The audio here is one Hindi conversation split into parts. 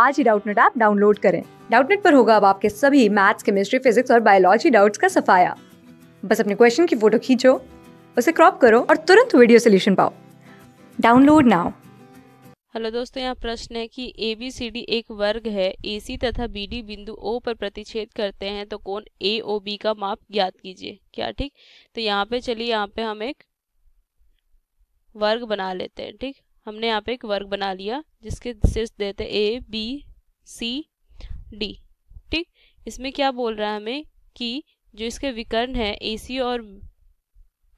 आज ही डाउटनेट ऐप डाउनलोड करें डाउटनेट पर होगा अब आपके सभी मैथ्स केमिस्ट्री फिजिक्स और बायोलॉजी डाउट्स का सफाया बस अपने क्वेश्चन की फोटो खींचो उसे क्रॉप करो और तुरंत वीडियो सोल्यूशन पाओ डाउनलोड नाउ हेलो दोस्तों यहाँ प्रश्न है कि ए बी सी डी एक वर्ग है ए सी तथा बी डी बिंदु ओ पर प्रतिच्छेद करते हैं तो कौन ए ओ बी का माप ज्ञात कीजिए क्या ठीक तो यहाँ पे चलिए यहाँ पे हम एक वर्ग बना लेते हैं ठीक हमने यहाँ पे एक वर्ग बना लिया जिसके सिर्फ देते ए बी सी डी ठीक इसमें क्या बोल रहा है हमें कि जो इसके विकर्ण है ए सी और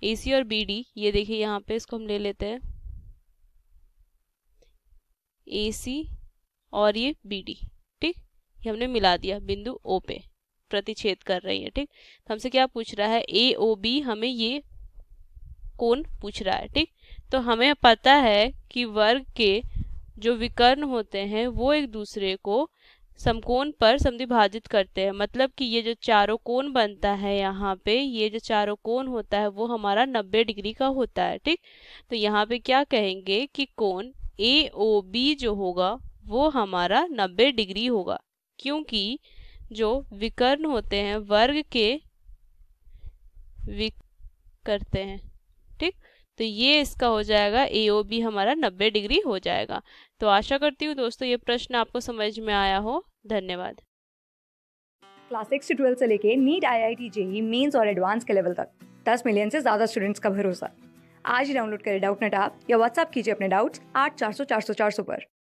ए सी और बी डी ये देखिए यहाँ पे इसको हम ले लेते हैं ए सी और ये बी डी ठीक ये हमने मिला दिया बिंदु ओ पे प्रतिच्छेद कर रही है ठीक तो हमसे क्या पूछ रहा है ए ओ बी हमें ये कौन पूछ रहा है ठीक तो हमें पता है कि वर्ग के जो विकर्ण होते हैं वो एक दूसरे को समकोण पर समिभाजित करते हैं मतलब कि ये जो चारों कोण बनता है यहाँ पे ये जो चारों कोण होता है वो हमारा 90 डिग्री का होता है ठीक तो यहाँ पे क्या कहेंगे कि कोण ए ओ बी जो होगा वो हमारा 90 डिग्री होगा क्योंकि जो विकर्ण होते हैं वर्ग के विक करते हैं ठीक तो ये इसका हो जाएगा ए ओ बी हमारा 90 डिग्री हो जाएगा तो आशा करती हूँ दोस्तों ये प्रश्न आपको समझ में आया हो धन्यवाद क्लास सिक्स से ट्वेल्थ से लेके NEET I I T JEE mains और एडवांस के लेवल तक दस मिलियन से ज़्यादा स्टूडेंट्स का भरोसा आज ही डाउनलोड करें डाउट नेट आप या व्हाट्सअप कीजिए अपने डाउट्स आठ चार सौ चार सौ चार सौ पर